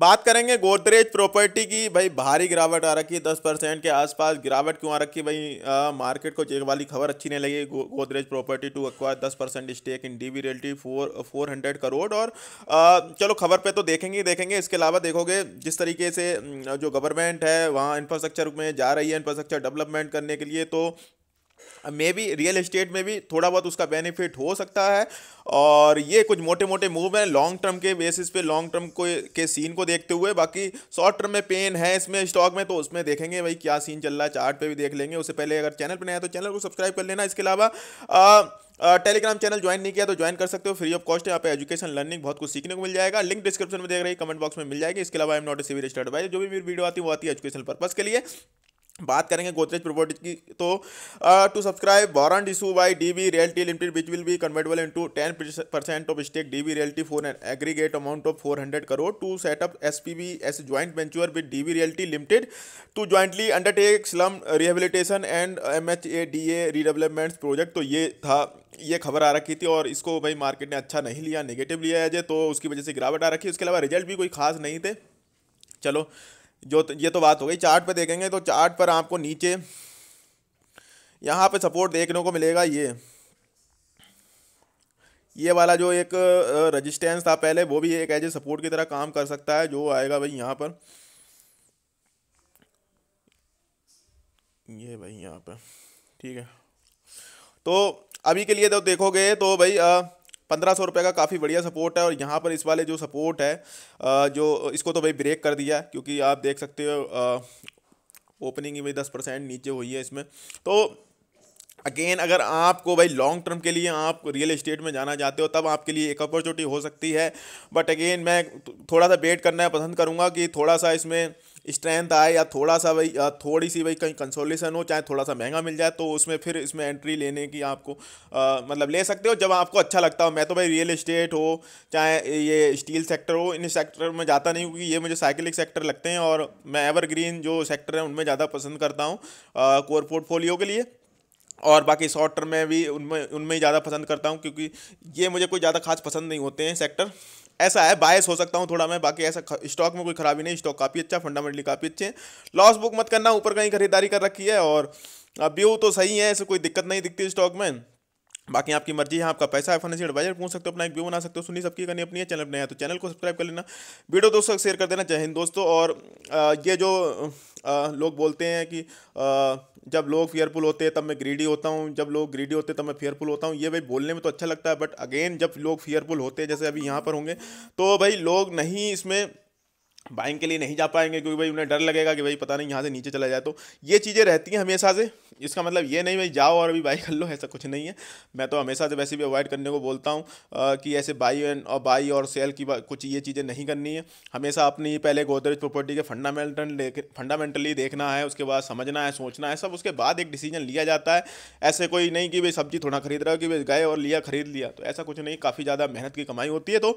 बात करेंगे गोदरेज प्रॉपर्टी की भाई भारी गिरावट आ रखी है दस परसेंट के आसपास गिरावट क्यों आ रखी है भाई आ, मार्केट को एक वाली खबर अच्छी नहीं लगी गो, गोदरेज प्रॉपर्टी टू अक्वायर दस percent stake in V Realty four four hundred crore और आ, चलो खबर पे तो देखेंगे ही देखेंगे इसके अलावा देखोगे जिस तरीके से जो गवर्नमेंट है वहाँ इंफ्रास्ट्रक्चर में जा रही है इंफ्रास्ट्रक्चर डेवलपमेंट करने के लिए तो मे बी रियल इस्टेट में भी थोड़ा बहुत उसका बेनिफिट हो सकता है और ये कुछ मोटे मोटे मूव हैं लॉन्ग टर्म के बेसिस पे लॉन्ग टर्म को के सीन को देखते हुए बाकी शॉर्ट टर्म में पेन है इसमें स्टॉक में तो उसमें देखेंगे भाई क्या सीन चल रहा है चार्ट पे भी देख लेंगे उससे पहले अगर चैनल पर नया तो चैनल को सब्सक्राइब कर लेना इसके अलावा टेलीग्राम चैनल ज्वाइन नहीं किया तो ज्वाइन कर सकते हो फ्री ऑफ कॉस्ट यहाँ पे एजुकेशन लर्निंग बहुत कुछ सीखने को मिल जाएगा लिंक डिस्क्रिप्शन में देख रही कमेंट बॉक्स में मिल जाएगी इसके अलावा am not a SEBI registered जो भी मेरी वीडियो आती है वो आती है एजुकेशन पर्पज के लिए बात करेंगे गोदरेज प्रॉपर्टीज की तो to subscribe warrant issue by D B Realty limited which will be convertible into ten percent of stake D B Realty for aggregate amount of four hundred crore to set up S P B S joint venture with D B Realty limited to jointly undertake slum rehabilitation and M H A D A redevelopments project तो ये था ये खबर आ रखी थी और इसको भाई मार्केट ने अच्छा नहीं लिया नेगेटिव लिया है तो उसकी वजह से गिरावट आ रखी उसके अलावा रिजल्ट भी कोई खास नहीं थे चलो जो ये तो बात हो गई चार्ट पे देखेंगे तो चार्ट पर आपको नीचे यहाँ पे सपोर्ट देखने को मिलेगा ये ये वाला जो एक रजिस्टेंस था पहले वो भी एक एज ए सपोर्ट की तरह काम कर सकता है जो आएगा भाई यहाँ पर ये भाई यहाँ पर ठीक है तो अभी के लिए तो देखोगे तो भाई आ, पंद्रह सौ रुपये का काफ़ी बढ़िया सपोर्ट है और यहाँ पर इस वाले जो सपोर्ट है जो इसको तो भाई ब्रेक कर दिया क्योंकि आप देख सकते हो ओपनिंग भी दस परसेंट नीचे हुई है इसमें तो अगेन अगर आपको भाई लॉन्ग टर्म के लिए आप रियल इस्टेट में जाना चाहते हो तब आपके लिए एक अपॉर्चुनिटी हो सकती है बट अगेन मैं थोड़ा सा वेट करना पसंद करूँगा कि थोड़ा सा इसमें स्ट्रेंथ आए या थोड़ा सा भाई थोड़ी सी भाई कहीं कंसोलेशन हो चाहे थोड़ा सा महंगा मिल जाए तो उसमें फिर इसमें एंट्री लेने की आपको आ, मतलब ले सकते हो जब आपको अच्छा लगता हो मैं तो भाई रियल इस्टेट हो चाहे ये स्टील सेक्टर हो इन सेक्टर में जाता नहीं क्योंकि ये मुझे साइकिलिंग सेक्टर लगते हैं और मैं एवरग्रीन जो सेक्टर है उनमें ज़्यादा पसंद करता हूँ कोर पोर्टफोलियो के लिए और बाकी शॉर्ट टर्म में भी उनमें उनमें ही ज़्यादा पसंद करता हूँ क्योंकि ये मुझे कोई ज़्यादा खास पसंद नहीं होते हैं सेक्टर ऐसा है बायस हो सकता हूँ थोड़ा मैं बाकी ऐसा स्टॉक में कोई खराबी नहीं स्टॉक काफ़ी अच्छा फंडामेंटली काफ़ी अच्छे हैं लॉस बुक मत करना ऊपर कहीं खरीदारी कर रखी है और व्यू तो सही है ऐसे कोई दिक्कत नहीं दिखती स्टॉक में बाकी आपकी मर्जी है आपका पैसा है फाइनेंशियल एडवाइजर पूछ सकते हो अपना एक व्यू बना सकते हो सुनी सबकी करनी अपनी है चैनल बनाया तो चैनल को सब्सक्राइब कर लेना वीडियो दोस्तों शेयर कर देना जय हिंद दोस्तों और ये जो लोग बोलते हैं कि जब लोग फेयरफुल होते हैं तब मैं ग्रीडी होता हूँ जब लोग ग्रीडी होते हैं तब मैं फेयरफुल होता हूँ ये भाई बोलने में तो अच्छा लगता है बट अगेन जब लोग फेयरफुल होते हैं जैसे अभी यहाँ पर होंगे तो भाई लोग नहीं इसमें बाइंग के लिए नहीं जा पाएंगे क्योंकि भाई उन्हें डर लगेगा कि भाई पता नहीं यहाँ से नीचे चला जाए तो ये चीज़ें रहती हैं हमेशा से इसका मतलब ये नहीं भाई जाओ और अभी बाई कर लो ऐसा कुछ नहीं है मैं तो हमेशा से वैसे भी अवॉइड करने को बोलता हूँ कि ऐसे बाई एंड और बाई और सेल की कुछ ये चीज़ें नहीं करनी है हमेशा अपनी पहले गोदरेज प्रॉपर्टी के फंडामेंटल फंडामेंटली देखना है उसके बाद समझना है सोचना है सब उसके बाद एक डिसीजन लिया जाता है ऐसे कोई नहीं कि भाई सब्जी थोड़ा खरीद रहा हो कि भाई गए और लिया खरीद लिया तो ऐसा कुछ नहीं काफ़ी ज़्यादा मेहनत की कमाई होती है तो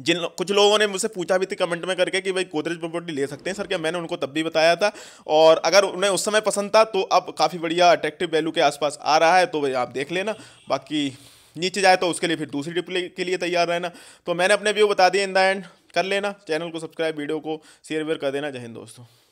जिन लो, कुछ लोगों ने मुझसे पूछा भी थी कमेंट में करके कि भाई गोदरेज प्रॉपर्टी ले सकते हैं सर क्या मैंने उनको तब भी बताया था और अगर उन्हें उस समय पसंद था तो अब काफ़ी बढ़िया अट्रैक्टिव वैल्यू के आसपास आ रहा है तो भाई आप देख लेना बाकी नीचे जाए तो उसके लिए फिर दूसरी ट्रिप के लिए तैयार रहना तो मैंने अपने व्यू बता दिए इन द एंड कर लेना चैनल को सब्सक्राइब वीडियो को शेयर वेयर कर देना जय हिंद दोस्तों